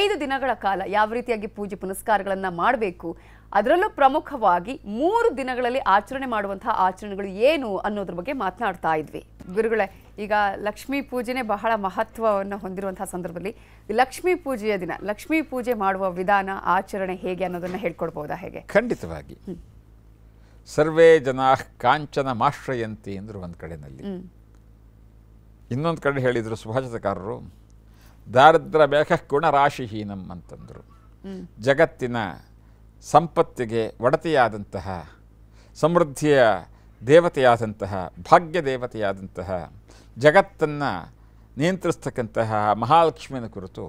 ಐದು ದಿನಗಳ ಕಾಲ ಯಾವ ರೀತಿಯಾಗಿ ಪೂಜೆ ಪುನಸ್ಕಾರಗಳನ್ನು ಮಾಡಬೇಕು ಅದರಲ್ಲೂ ಪ್ರಮುಖವಾಗಿ ಮೂರು ದಿನಗಳಲ್ಲಿ ಆಚರಣೆ ಮಾಡುವಂತಹ ಆಚರಣೆಗಳು ಏನು ಅನ್ನೋದ್ರ ಬಗ್ಗೆ ಮಾತನಾಡ್ತಾ ಇದ್ವಿ ಗುರುಗಳೇ ಈಗ ಲಕ್ಷ್ಮೀ ಪೂಜೆನೆ ಬಹಳ ಮಹತ್ವವನ್ನು ಹೊಂದಿರುವಂತಹ ಸಂದರ್ಭದಲ್ಲಿ ಲಕ್ಷ್ಮೀ ಪೂಜೆಯ ದಿನ ಲಕ್ಷ್ಮೀ ಪೂಜೆ ಮಾಡುವ ವಿಧಾನ ಆಚರಣೆ ಹೇಗೆ ಅನ್ನೋದನ್ನು ಹೇಳ್ಕೊಡ್ಬೋದಾ ಹೇಗೆ ಖಂಡಿತವಾಗಿ ಸರ್ವೇ ಜನ ಕಾಂಚನ ಮಾಶ್ರಯಂತಿ ಎಂದರು ಒಂದು ಕಡೆಯಲ್ಲಿ ಇನ್ನೊಂದು ಕಡೆ ಹೇಳಿದರು ಸುಭಾಷಿತಕಾರರು ದಾರಿದ್ರ ಬೇಕ ಗುಣರಾಶಿಹೀನಂ ಅಂತಂದರು ಜಗತ್ತಿನ ಸಂಪತ್ತಿಗೆ ಒಡತಿಯಾದಂತಹ ಸಮೃದ್ಧಿಯ ದೇವತೆಯಾದಂತಹ ಭಾಗ್ಯ ದೇವತೆಯಾದಂತಹ ಜಗತ್ತನ್ನು ನಿಯಂತ್ರಿಸ್ತಕ್ಕಂತಹ ಮಹಾಲಕ್ಷ್ಮಿಯನ್ನು ಕುರಿತು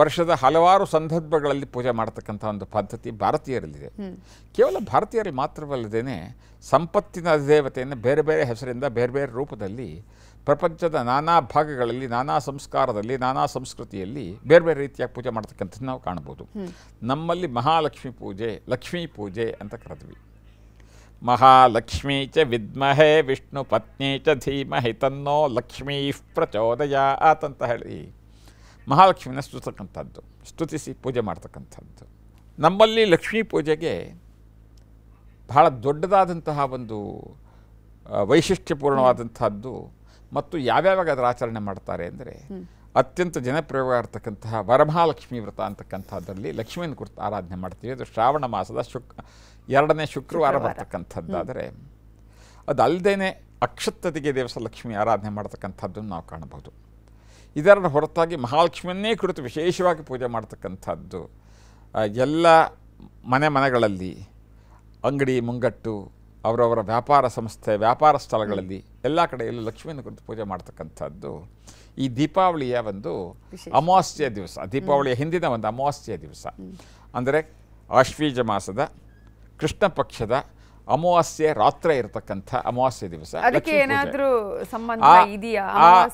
ವರ್ಷದ ಹಲವಾರು ಸಂದರ್ಭಗಳಲ್ಲಿ ಪೂಜೆ ಮಾಡತಕ್ಕಂಥ ಒಂದು ಪದ್ಧತಿ ಭಾರತೀಯರಲ್ಲಿದೆ ಕೇವಲ ಭಾರತೀಯರಲ್ಲಿ ಮಾತ್ರವಲ್ಲದೇ ಸಂಪತ್ತಿನ ದೇವತೆಯನ್ನು ಬೇರೆ ಬೇರೆ ಹೆಸರಿಂದ ಬೇರೆ ಬೇರೆ ರೂಪದಲ್ಲಿ ಪ್ರಪಂಚದ ನಾನಾ ಭಾಗಗಳಲ್ಲಿ ನಾನಾ ಸಂಸ್ಕಾರದಲ್ಲಿ ನಾನಾ ಸಂಸ್ಕೃತಿಯಲ್ಲಿ ಬೇರೆ ಬೇರೆ ರೀತಿಯಾಗಿ ಪೂಜೆ ಮಾಡ್ತಕ್ಕಂಥದ್ದು ನಾವು ಕಾಣ್ಬೋದು ನಮ್ಮಲ್ಲಿ ಮಹಾಲಕ್ಷ್ಮಿ ಪೂಜೆ ಲಕ್ಷ್ಮೀ ಪೂಜೆ ಅಂತ ಕರೆದ್ವಿ ಮಹಾಲಕ್ಷ್ಮೀ ಚ ವಿದ್ಮಹೇ ವಿಷ್ಣು ಪತ್ನಿ ಚ ಧೀಮಹಿ ತನ್ನೋ ಲಕ್ಷ್ಮೀ ಪ್ರಚೋದಯ ಆತಂತ ಹೇಳಿ ಮಹಾಲಕ್ಷ್ಮಿನ ಸ್ತುತಕ್ಕಂಥದ್ದು ಸ್ತುತಿಸಿ ಪೂಜೆ ಮಾಡ್ತಕ್ಕಂಥದ್ದು ನಮ್ಮಲ್ಲಿ ಲಕ್ಷ್ಮೀ ಪೂಜೆಗೆ ಭಾಳ ದೊಡ್ಡದಾದಂತಹ ಒಂದು ವೈಶಿಷ್ಟ್ಯಪೂರ್ಣವಾದಂಥದ್ದು ಮತ್ತು ಯಾವ್ಯಾವಾಗ ಅದರ ಆಚರಣೆ ಮಾಡ್ತಾರೆ ಅಂದರೆ ಅತ್ಯಂತ ಜನಪ್ರಿಯವಾಗಿರ್ತಕ್ಕಂತಹ ವರಮಹಾಲಕ್ಷ್ಮಿ ವ್ರತ ಅಂತಕ್ಕಂಥದ್ದರಲ್ಲಿ ಲಕ್ಷ್ಮಿಯನ್ನು ಕುರಿತು ಆರಾಧನೆ ಮಾಡ್ತೀವಿ ಅದು ಶ್ರಾವಣ ಮಾಸದ ಶುಕ್ ಎರಡನೇ ಶುಕ್ರವಾರ ಬರ್ತಕ್ಕಂಥದ್ದಾದರೆ ಅದು ಅಲ್ಲದೇ ದೇವಸ ಲಕ್ಷ್ಮಿ ಆರಾಧನೆ ಮಾಡ್ತಕ್ಕಂಥದ್ದನ್ನು ನಾವು ಕಾಣಬಹುದು ಇದರ ಹೊರತಾಗಿ ಮಹಾಲಕ್ಷ್ಮಿಯನ್ನೇ ಕುರಿತು ವಿಶೇಷವಾಗಿ ಪೂಜೆ ಮಾಡ್ತಕ್ಕಂಥದ್ದು ಎಲ್ಲ ಮನೆ ಮನೆಗಳಲ್ಲಿ ಅಂಗಡಿ ಮುಂಗಟ್ಟು ಅವರವರ ವ್ಯಾಪಾರ ಸಂಸ್ಥೆ ವ್ಯಾಪಾರ ಸ್ಥಳಗಳಲ್ಲಿ ಎಲ್ಲ ಕಡೆಯಲ್ಲೂ ಲಕ್ಷ್ಮಿಯನ್ನು ಕುರಿತು ಪೂಜೆ ಮಾಡ್ತಕ್ಕಂಥದ್ದು ಈ ದೀಪಾವಳಿಯ ಒಂದು ಅಮಾವಾಸ್ಯ ದಿವಸ ದೀಪಾವಳಿಯ ಹಿಂದಿನ ಒಂದು ಅಮಾವಾಸ್ಯ ದಿವಸ ಅಂದರೆ ಆಶ್ವೀಜ ಮಾಸದ ಕೃಷ್ಣ ಪಕ್ಷದ ಅಮಾವಾಸ್ಯೆ ರಾತ್ರಿ ಇರತಕ್ಕಂಥ ಅಮಾವಾಸ್ಯ ದಿವಸ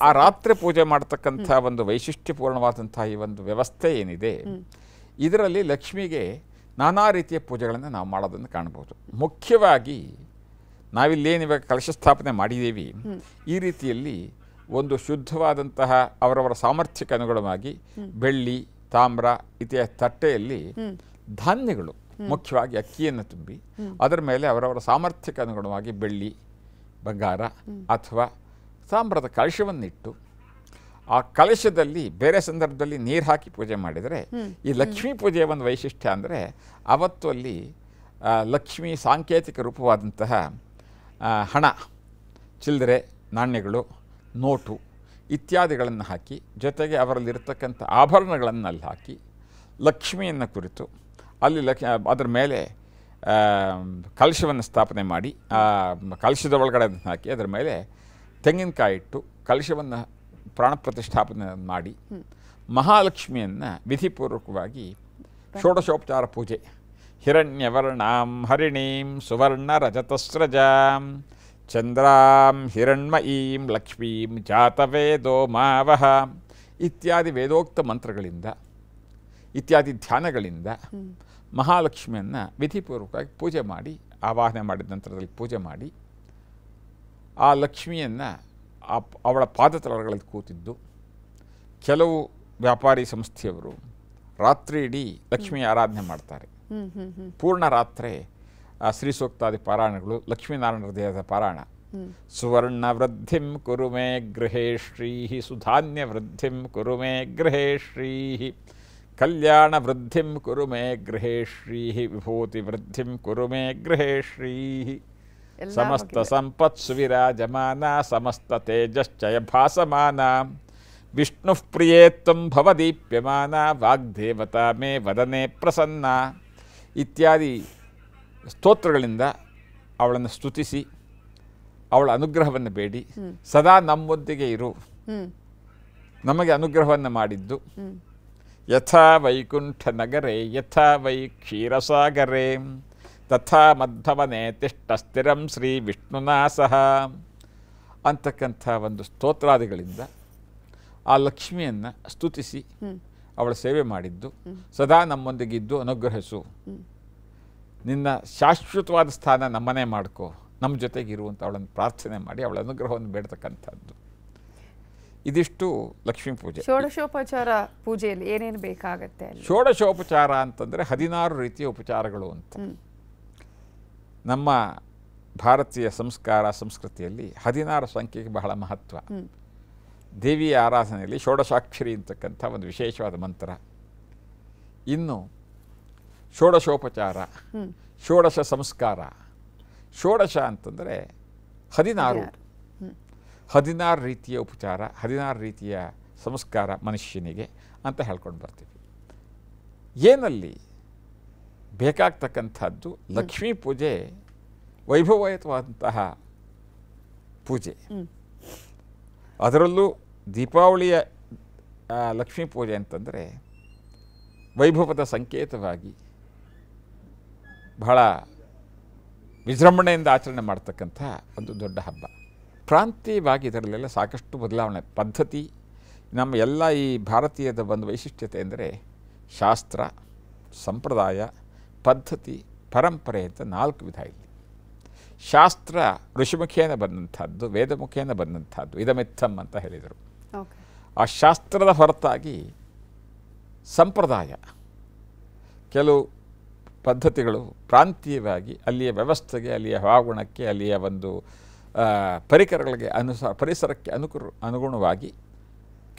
ಆ ರಾತ್ರಿ ಪೂಜೆ ಮಾಡತಕ್ಕಂಥ ಒಂದು ವೈಶಿಷ್ಟ್ಯಪೂರ್ಣವಾದಂತಹ ಈ ಒಂದು ವ್ಯವಸ್ಥೆ ಏನಿದೆ ಇದರಲ್ಲಿ ಲಕ್ಷ್ಮಿಗೆ ನಾನಾ ರೀತಿಯ ಪೂಜೆಗಳನ್ನು ನಾವು ಮಾಡೋದನ್ನು ಕಾಣಬಹುದು ಮುಖ್ಯವಾಗಿ ನಾವಿಲ್ಲೇನಿವಾಗ ಕಲಶ ಸ್ಥಾಪನೆ ಮಾಡಿದ್ದೀವಿ ಈ ರೀತಿಯಲ್ಲಿ ಒಂದು ಶುದ್ಧವಾದಂತಹ ಅವರವರ ಸಾಮರ್ಥ್ಯಕ್ಕೆ ಅನುಗುಣವಾಗಿ ಬೆಳ್ಳಿ ತಾಮ್ರ ಇತಿಹಾಸ ತಟ್ಟೆಯಲ್ಲಿ ಧಾನ್ಯಗಳು ಮುಖ್ಯವಾಗಿ ಅಕ್ಕಿಯನ್ನು ತುಂಬಿ ಅದರ ಮೇಲೆ ಅವರವರ ಸಾಮರ್ಥ್ಯಕ್ಕೆ ಅನುಗುಣವಾಗಿ ಬೆಳ್ಳಿ ಬಂಗಾರ ಅಥವಾ ತಾಮ್ರದ ಕಲಶವನ್ನಿಟ್ಟು ಆ ಕಲಶದಲ್ಲಿ ಬೇರೆ ಸಂದರ್ಭದಲ್ಲಿ ನೀರು ಹಾಕಿ ಪೂಜೆ ಮಾಡಿದರೆ ಈ ಲಕ್ಷ್ಮೀ ಪೂಜೆಯ ಒಂದು ವೈಶಿಷ್ಟ್ಯ ಅಂದರೆ ಅವತ್ತು ಅಲ್ಲಿ ಲಕ್ಷ್ಮಿ ಸಾಂಕೇತಿಕ ರೂಪವಾದಂತಹ ಹಣ ಚಿಲ್ಲರೆ ನಾಣ್ಯಗಳು ನೋಟು ಇತ್ಯಾದಿಗಳನ್ನು ಹಾಕಿ ಜೊತೆಗೆ ಅವರಲ್ಲಿರ್ತಕ್ಕಂಥ ಆಭರಣಗಳನ್ನು ಅಲ್ಲಿ ಹಾಕಿ ಲಕ್ಷ್ಮಿಯನ್ನು ಕುರಿತು ಅಲ್ಲಿ ಲಕ್ಷ ಅದರ ಮೇಲೆ ಕಲಶವನ್ನು ಸ್ಥಾಪನೆ ಮಾಡಿ ಕಲಶದ ಒಳಗಡೆ ಹಾಕಿ ಅದರ ಮೇಲೆ ತೆಂಗಿನಕಾಯಿ ಇಟ್ಟು ಕಲಶವನ್ನು ಪ್ರಾಣ ಪ್ರತಿಷ್ಠಾಪನೆ ಮಾಡಿ ಮಹಾಲಕ್ಷ್ಮಿಯನ್ನು ವಿಧಿಪೂರ್ವಕವಾಗಿ ಷೋಡಶೋಪಚಾರ ಪೂಜೆ ಹಿರಣ್ಯವರ್ಣಾಂ ಹರಿಣೀಂ ಸುವರ್ಣ ರಜತಸ್ರಜಾಂ ಚಂದ್ರಾಂ ಹಿರಣ್ಮಯೀಂ ಲಕ್ಷ್ಮೀಂ ಜಾತವೇದೋ ಮಾವಹ ಇತ್ಯಾದಿ ವೇದೋಕ್ತ ಮಂತ್ರಗಳಿಂದ ಇತ್ಯಾದಿ ಧ್ಯಾನಗಳಿಂದ ಮಹಾಲಕ್ಷ್ಮಿಯನ್ನು ವಿಧಿಪೂರ್ವಕವಾಗಿ ಪೂಜೆ ಮಾಡಿ ಆವಾಹನೆ ಮಾಡಿದ ನಂತರದಲ್ಲಿ ಪೂಜೆ ಮಾಡಿ ಆ ಲಕ್ಷ್ಮಿಯನ್ನು ಅವಳ ಪಾದತಲಗಳಲ್ಲಿ ಕೂತಿದ್ದು ಕೆಲವು ವ್ಯಾಪಾರಿ ಸಂಸ್ಥೆಯವರು ರಾತ್ರಿ ಇಡೀ ಲಕ್ಷ್ಮಿ ಆರಾಧನೆ ಮಾಡ್ತಾರೆ ಪೂರ್ಣ ರಾತ್ರಿ ಶ್ರೀ ಸೂಕ್ತಾದಿ ಪಾರಾಯಣಗಳು ಲಕ್ಷ್ಮೀನಾರಾಯಣ ಹೃದಯದ ಪಾರಾಯಣ ಸುವರ್ಣ ವೃದ್ಧಿಂ ಕುರುಮೇ ಗೃಹೇ ಶ್ರೀ ಸುಧಾನ್ಯ ವೃದ್ಧಿಂ ಕುರುಮೇ ಗೃಹೇ ಶ್ರೀ ಕಲ್ಯಾಣ ವೃದ್ಧಿಂ ಮೇ ಗೃಹೇ ಶ್ರೀ ವಿಭೂತಿ ವೃದ್ಧಿಂ ಕುರುಮೇ ಗೃಹೇ ಶ್ರೀ ಸಮಸ್ತ ಸಂಪತ್ಸು ವಿರಾಜಮಾನ ಸಮಸ್ತ ತೇಜಶ್ಚಯ ಭಾಸಮಾನ ವಿಷ್ಣು ಪ್ರಿಯೇತ್ವಂ ಭವದೀಪ್ಯಮಾನ ವಾಗ್ದೇವತಾ ಮೇ ವದನೆ ಪ್ರಸನ್ನ ಇತ್ಯಾದಿ ಸ್ತೋತ್ರಗಳಿಂದ ಅವಳನ್ನು ಸ್ತುತಿಸಿ ಅವಳ ಅನುಗ್ರಹವನ್ನು ಬೇಡಿ ಸದಾ ನಮ್ಮೊಂದಿಗೆ ಇರು ನಮಗೆ ಅನುಗ್ರಹವನ್ನು ಮಾಡಿದ್ದು ಯಥಾ ವೈಕುಂಠ ನಗರೇ ಯಥಾ ವೈ ಕ್ಷೀರಸಾಗರೆ ತಥಾ ಮಧ್ವನೇ ತಿಷ್ಟ ಸ್ಥಿರಂ ಶ್ರೀ ವಿಷ್ಣುನಾ ಸಹ ಅಂತಕ್ಕಂಥ ಒಂದು ಸ್ತೋತ್ರಾದಿಗಳಿಂದ ಆ ಲಕ್ಷ್ಮಿಯನ್ನು ಸ್ತುತಿಸಿ ಅವಳ ಸೇವೆ ಮಾಡಿದ್ದು ಸದಾ ನಮ್ಮೊಂದಿಗಿದ್ದು ಅನುಗ್ರಹಿಸು ನಿನ್ನ ಶಾಶ್ವತವಾದ ಸ್ಥಾನ ನಮ್ಮನೇ ಮಾಡ್ಕೋ ನಮ್ಮ ಜೊತೆಗಿರುವಂಥ ಅವಳನ್ನು ಪ್ರಾರ್ಥನೆ ಮಾಡಿ ಅವಳ ಅನುಗ್ರಹವನ್ನು ಬೇಡತಕ್ಕಂಥದ್ದು ಇದಿಷ್ಟು ಲಕ್ಷ್ಮೀ ಪೂಜೆ ಷೋಡಶೋಪಚಾರ ಪೂಜೆಯಲ್ಲಿ ಏನೇನು ಬೇಕಾಗುತ್ತೆ ಷೋಡಶೋಪಚಾರ ಅಂತಂದರೆ ಹದಿನಾರು ರೀತಿಯ ಉಪಚಾರಗಳು ಅಂತ ನಮ್ಮ ಭಾರತೀಯ ಸಂಸ್ಕಾರ ಸಂಸ್ಕೃತಿಯಲ್ಲಿ ಹದಿನಾರು ಸಂಖ್ಯೆಗೆ ಬಹಳ ಮಹತ್ವ ದೇವಿಯ ಆರಾಧನೆಯಲ್ಲಿ ಷೋಡಶಾಕ್ಷರಿ ಅಂತಕ್ಕಂಥ ಒಂದು ವಿಶೇಷವಾದ ಮಂತ್ರ ಇನ್ನು ಷೋಡಶೋಪಚಾರ ಷೋಡಶ ಸಂಸ್ಕಾರ ಷೋಡಶ ಅಂತಂದರೆ ಹದಿನಾರು ಹದಿನಾರು ರೀತಿಯ ಉಪಚಾರ ಹದಿನಾರು ರೀತಿಯ ಸಂಸ್ಕಾರ ಮನುಷ್ಯನಿಗೆ ಅಂತ ಹೇಳ್ಕೊಂಡು ಬರ್ತೀವಿ ಏನಲ್ಲಿ ಬೇಕಾಗ್ತಕ್ಕಂಥದ್ದು ಲಕ್ಷ್ಮೀ ಪೂಜೆ ವೈಭವಯುತವಾದಂತಹ ಪೂಜೆ ಅದರಲ್ಲೂ ದೀಪಾವಳಿಯ ಲಕ್ಷ್ಮೀ ಪೂಜೆ ಅಂತಂದರೆ ವೈಭವದ ಸಂಕೇತವಾಗಿ ಬಹಳ ವಿಜೃಂಭಣೆಯಿಂದ ಆಚರಣೆ ಮಾಡ್ತಕ್ಕಂಥ ಒಂದು ದೊಡ್ಡ ಹಬ್ಬ ಪ್ರಾಂತೀಯವಾಗಿ ಇದರಲ್ಲೆಲ್ಲ ಸಾಕಷ್ಟು ಬದಲಾವಣೆ ಪದ್ಧತಿ ನಮ್ಮ ಎಲ್ಲ ಈ ಭಾರತೀಯದ ಒಂದು ವೈಶಿಷ್ಟ್ಯತೆ ಅಂದರೆ ಶಾಸ್ತ್ರ ಸಂಪ್ರದಾಯ ಪದ್ಧತಿ ಪರಂಪರೆ ಅಂತ ನಾಲ್ಕು ವಿಧ ಇದೆ ಶಾಸ್ತ್ರ ಋಷಿಮುಖೇನ ಬಂದಂಥದ್ದು ವೇದಮುಖೇನ ಬಂದಂಥದ್ದು ಇದಮೆತ್ತಮ್ ಅಂತ ಹೇಳಿದರು ಆ ಶಾಸ್ತ್ರದ ಹೊರತಾಗಿ ಸಂಪ್ರದಾಯ ಕೆಲವು ಪದ್ಧತಿಗಳು ಪ್ರಾಂತೀಯವಾಗಿ ಅಲ್ಲಿಯ ವ್ಯವಸ್ಥೆಗೆ ಅಲ್ಲಿಯ ಹವಾಗುಣಕ್ಕೆ ಅಲ್ಲಿಯ ಒಂದು ಪರಿಕರಗಳಿಗೆ ಅನುಸ ಪರಿಸರಕ್ಕೆ ಅನುಕು ಅನುಗುಣವಾಗಿ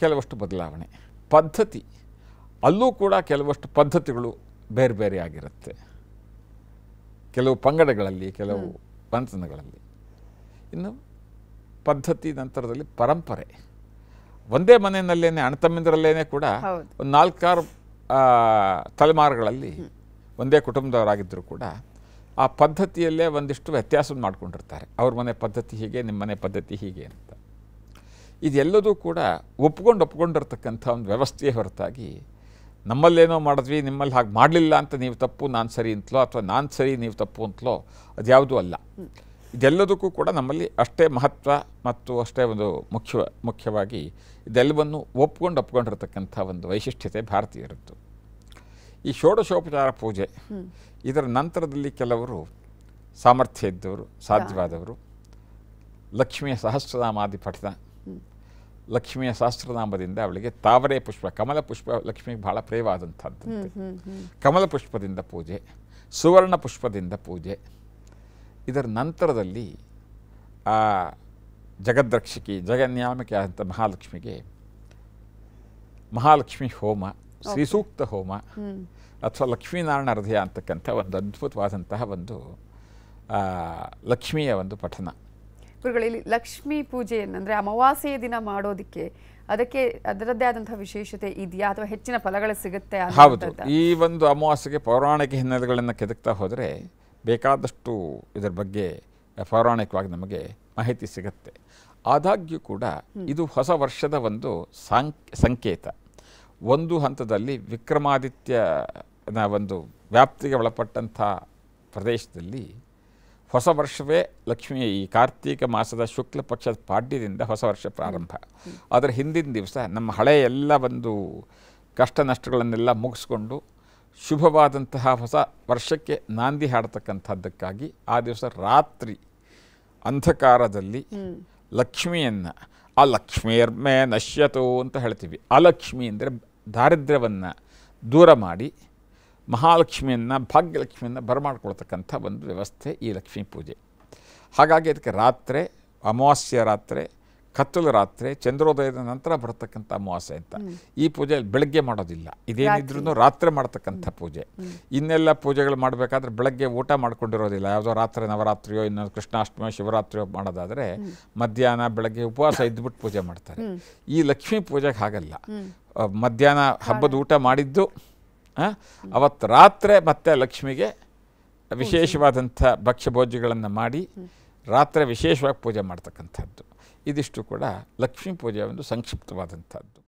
ಕೆಲವಷ್ಟು ಬದಲಾವಣೆ ಪದ್ಧತಿ ಅಲ್ಲೂ ಕೂಡ ಕೆಲವಷ್ಟು ಪದ್ಧತಿಗಳು ಬೇರೆ ಬೇರೆ ಆಗಿರುತ್ತೆ ಕೆಲವು ಪಂಗಡಗಳಲ್ಲಿ ಕೆಲವು ಬಂಧನಗಳಲ್ಲಿ ಇನ್ನು ಪದ್ಧತಿ ನಂತರದಲ್ಲಿ ಪರಂಪರೆ ಒಂದೇ ಮನೆಯಲ್ಲೇ ಅಣ್ತಮ್ಮಿಂದರಲ್ಲೇ ಕೂಡ ಒಂದು ನಾಲ್ಕಾರು ತಲೆಮಾರುಗಳಲ್ಲಿ ಒಂದೇ ಕುಟುಂಬದವರಾಗಿದ್ದರೂ ಕೂಡ ಆ ಪದ್ಧತಿಯಲ್ಲೇ ಒಂದಿಷ್ಟು ವ್ಯತ್ಯಾಸನ ಮಾಡ್ಕೊಂಡಿರ್ತಾರೆ ಅವ್ರ ಮನೆ ಪದ್ಧತಿ ಹೀಗೆ ನಿಮ್ಮ ಮನೆ ಪದ್ಧತಿ ಹೀಗೆ ಅಂತ ಇದೆಲ್ಲದೂ ಕೂಡ ಒಪ್ಕೊಂಡು ಒಪ್ಕೊಂಡಿರ್ತಕ್ಕಂಥ ಒಂದು ವ್ಯವಸ್ಥೆಯೇ ಹೊರತಾಗಿ ನಮ್ಮಲ್ಲೇನೋ ಮಾಡಿದ್ವಿ ನಿಮ್ಮಲ್ಲಿ ಹಾಗೆ ಮಾಡಲಿಲ್ಲ ಅಂತ ನೀವು ತಪ್ಪು ನಾನು ಸರಿ ಅಂತಲೋ ಅಥವಾ ನಾನು ಸರಿ ನೀವು ತಪ್ಪು ಅಂತಲೋ ಅದು ಯಾವುದೂ ಅಲ್ಲ ಇದೆಲ್ಲದಕ್ಕೂ ಕೂಡ ನಮ್ಮಲ್ಲಿ ಅಷ್ಟೇ ಮಹತ್ವ ಮತ್ತು ಅಷ್ಟೇ ಒಂದು ಮುಖ್ಯ ಮುಖ್ಯವಾಗಿ ಇದೆಲ್ಲವನ್ನು ಒಪ್ಕೊಂಡು ಒಪ್ಕೊಂಡಿರತಕ್ಕಂಥ ಒಂದು ವೈಶಿಷ್ಟ್ಯತೆ ಭಾರತೀಯರದ್ದು ಈ ಷೋಡಶೋಪಚಾರ ಪೂಜೆ ಇದರ ನಂತರದಲ್ಲಿ ಕೆಲವರು ಸಾಮರ್ಥ್ಯ ಇದ್ದವರು ಸಾಧ್ಯವಾದವರು ಲಕ್ಷ್ಮಿಯ ಸಹಸ್ರನಾಮಾದಿ ಪಠಿತ ಲಕ್ಷ್ಮಿಯ ಸಹಸ್ರನಾಮದಿಂದ ಅವಳಿಗೆ ತಾವರೆ ಪುಷ್ಪ ಕಮಲ ಪುಷ್ಪ ಲಕ್ಷ್ಮಿಗೆ ಬಹಳ ಪ್ರಿಯವಾದಂಥದ್ದು ಕಮಲ ಪುಷ್ಪದಿಂದ ಪೂಜೆ ಸುವರ್ಣ ಪುಷ್ಪದಿಂದ ಪೂಜೆ ಇದರ ನಂತರದಲ್ಲಿ ಆ ಜಗದ್ರಕ್ಷಕಿ ಜಗನ್ಯಾಮಕಿ ಆದಂಥ ಮಹಾಲಕ್ಷ್ಮಿಗೆ ಮಹಾಲಕ್ಷ್ಮಿ ಹೋಮ ಶ್ರೀಸೂಕ್ತ ಹೋಮ ಅಥವಾ ಲಕ್ಷ್ಮೀನಾರಾಯಣ ಹೃದಯ ಅಂತಕ್ಕಂಥ ಒಂದು ಅದ್ಭುತವಾದಂತಹ ಒಂದು ಲಕ್ಷ್ಮಿಯ ಒಂದು ಪಠನ ಗಳಲ್ಲಿ ಲಕ್ಷ್ಮೀ ಪೂಜೆಯನ್ನು ಅಂದರೆ ಅಮಾವಾಸ್ಯೆಯ ದಿನ ಮಾಡೋದಕ್ಕೆ ಅದಕ್ಕೆ ಅದರದ್ದೇ ಆದಂತಹ ವಿಶೇಷತೆ ಇದೆಯಾ ಅಥವಾ ಹೆಚ್ಚಿನ ಫಲಗಳು ಸಿಗುತ್ತೆ ಹೌದು ಈ ಒಂದು ಅಮಾವಾಸ್ಯೆಗೆ ಪೌರಾಣಿಕ ಹಿನ್ನೆಲೆಗಳನ್ನು ಕೆದಕ್ತಾ ಹೋದರೆ ಬೇಕಾದಷ್ಟು ಇದರ ಬಗ್ಗೆ ಪೌರಾಣಿಕವಾಗಿ ನಮಗೆ ಮಾಹಿತಿ ಸಿಗುತ್ತೆ ಆದಾಗ್ಯೂ ಕೂಡ ಇದು ಹೊಸ ವರ್ಷದ ಒಂದು ಸಂಕೇತ ಒಂದು ಹಂತದಲ್ಲಿ ವಿಕ್ರಮಾದಿತ್ಯನ ಒಂದು ವ್ಯಾಪ್ತಿಗೆ ಒಳಪಟ್ಟಂಥ ಪ್ರದೇಶದಲ್ಲಿ ಹೊಸ ವರ್ಷವೇ ಲಕ್ಷ್ಮಿ ಈ ಕಾರ್ತೀಕ ಮಾಸದ ಶುಕ್ಲ ಪಕ್ಷದ ಪಾಡ್ಯದಿಂದ ಹೊಸ ವರ್ಷ ಪ್ರಾರಂಭ ಅದರ ಹಿಂದಿನ ದಿವಸ ನಮ್ಮ ಹಳೆಯ ಎಲ್ಲ ಒಂದು ಕಷ್ಟ ನಷ್ಟಗಳನ್ನೆಲ್ಲ ಮುಗಿಸ್ಕೊಂಡು ಶುಭವಾದಂತಹ ಹೊಸ ವರ್ಷಕ್ಕೆ ನಾಂದಿ ಹಾಡ್ತಕ್ಕಂಥದ್ದಕ್ಕಾಗಿ ಆ ದಿವಸ ರಾತ್ರಿ ಅಂಧಕಾರದಲ್ಲಿ ಲಕ್ಷ್ಮಿಯನ್ನು ಅಲಕ್ಷ್ಮಿಯರ್ಮೆ ನಶ್ಯತು ಅಂತ ಹೇಳ್ತೀವಿ ಅಲಕ್ಷ್ಮಿ ಅಂದರೆ ದಾರಿದ್ರ್ಯವನ್ನು ದೂರ ಮಾಡಿ ಮಹಾಲಕ್ಷ್ಮಿಯನ್ನು ಭಾಗ್ಯಲಕ್ಷ್ಮಿಯನ್ನು ಬರಮಾಡ್ಕೊಳ್ತಕ್ಕಂಥ ಒಂದು ವ್ಯವಸ್ಥೆ ಈ ಲಕ್ಷ್ಮೀ ಪೂಜೆ ಹಾಗಾಗಿ ಅದಕ್ಕೆ ರಾತ್ರಿ ಅಮಾವಾಸ್ಯ ರಾತ್ರಿ ಕತ್ತಲು ರಾತ್ರಿ ಚಂದ್ರೋದಯದ ನಂತರ ಬರತಕ್ಕಂಥ ಅಮಾವಾಸ್ಯ ಅಂತ ಈ ಪೂಜೆ ಬೆಳಗ್ಗೆ ಮಾಡೋದಿಲ್ಲ ಇದೇನಿದ್ರೂ ರಾತ್ರಿ ಮಾಡ್ತಕ್ಕಂಥ ಪೂಜೆ ಇನ್ನೆಲ್ಲ ಪೂಜೆಗಳು ಮಾಡಬೇಕಾದ್ರೆ ಬೆಳಗ್ಗೆ ಊಟ ಮಾಡ್ಕೊಂಡಿರೋದಿಲ್ಲ ಯಾವುದೋ ರಾತ್ರಿ ನವರಾತ್ರಿಯೋ ಇನ್ನೊಂದು ಕೃಷ್ಣಾಷ್ಟಮಿಯೋ ಶಿವರಾತ್ರಿಯೋ ಮಾಡೋದಾದರೆ ಮಧ್ಯಾಹ್ನ ಬೆಳಗ್ಗೆ ಉಪವಾಸ ಇದ್ಬಿಟ್ಟು ಪೂಜೆ ಮಾಡ್ತಾರೆ ಈ ಲಕ್ಷ್ಮೀ ಪೂಜೆಗೆ ಹಾಗಲ್ಲ ಮಧ್ಯಾಹ್ನ ಹಬ್ಬದ ಊಟ ಮಾಡಿದ್ದು ಅವತ್ತು ರಾತ್ರಿ ಮತ್ತೆ ಲಕ್ಷ್ಮಿಗೆ ವಿಶೇಷವಾದಂಥ ಭಕ್ಷ್ಯಭೋಜ್ಯಗಳನ್ನು ಮಾಡಿ ರಾತ್ರಿ ವಿಶೇಷವಾಗಿ ಪೂಜೆ ಮಾಡ್ತಕ್ಕಂಥದ್ದು ಇದಿಷ್ಟು ಕೂಡ ಲಕ್ಷ್ಮೀ ಪೂಜೆ ಒಂದು ಸಂಕ್ಷಿಪ್ತವಾದಂಥದ್ದು